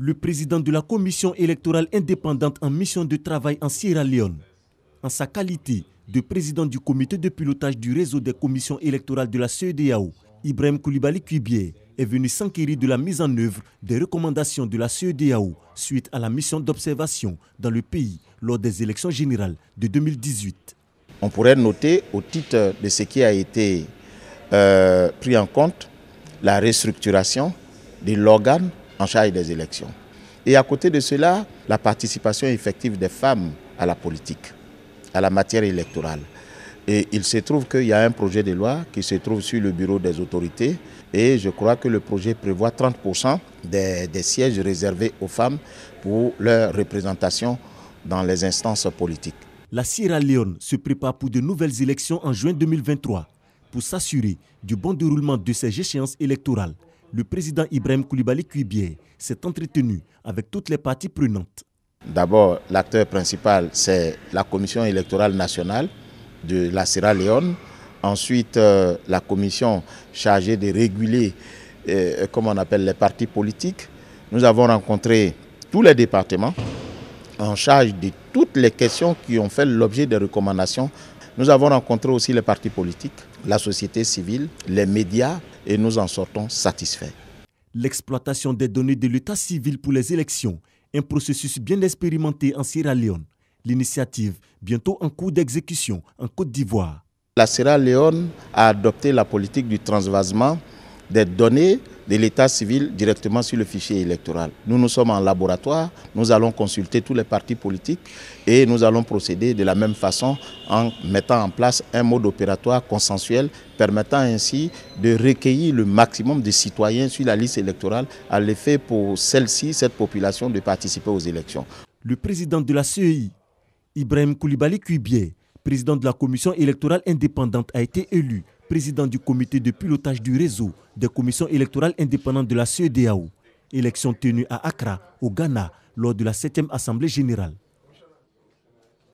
le président de la commission électorale indépendante en mission de travail en Sierra Leone. En sa qualité de président du comité de pilotage du réseau des commissions électorales de la CEDEAO, Ibrahim Koulibaly Kubier est venu s'enquérir de la mise en œuvre des recommandations de la CEDEAO suite à la mission d'observation dans le pays lors des élections générales de 2018. On pourrait noter au titre de ce qui a été euh, pris en compte la restructuration de l'organe en charge des élections. Et à côté de cela, la participation effective des femmes à la politique, à la matière électorale. Et il se trouve qu'il y a un projet de loi qui se trouve sur le bureau des autorités et je crois que le projet prévoit 30% des, sièges réservés aux femmes pour leur représentation dans les instances politiques. La Sierra Leone se prépare pour de nouvelles élections en juin 2023 pour s'assurer du bon déroulement de ces échéances électorales le président Ibrahim Koulibaly Cuibier s'est entretenu avec toutes les parties prenantes. D'abord, l'acteur principal, c'est la Commission électorale nationale de la Sierra Leone. Ensuite, euh, la commission chargée de réguler, euh, comme on appelle les partis politiques. Nous avons rencontré tous les départements en charge de toutes les questions qui ont fait l'objet des recommandations nous avons rencontré aussi les partis politiques, la société civile, les médias et nous en sortons satisfaits. L'exploitation des données de l'état civil pour les élections, un processus bien expérimenté en Sierra Leone. L'initiative, bientôt en cours d'exécution en Côte d'Ivoire. La Sierra Leone a adopté la politique du transvasement des données de l'état civil directement sur le fichier électoral. Nous, nous sommes en laboratoire, nous allons consulter tous les partis politiques et nous allons procéder de la même façon en mettant en place un mode opératoire consensuel permettant ainsi de recueillir le maximum de citoyens sur la liste électorale à l'effet pour celle-ci, cette population, de participer aux élections. Le président de la CEI, Ibrahim Koulibaly kubier président de la commission électorale indépendante, a été élu président du comité de pilotage du réseau des commissions électorales indépendantes de la CEDEAO, élection tenue à Accra, au Ghana, lors de la 7e Assemblée générale.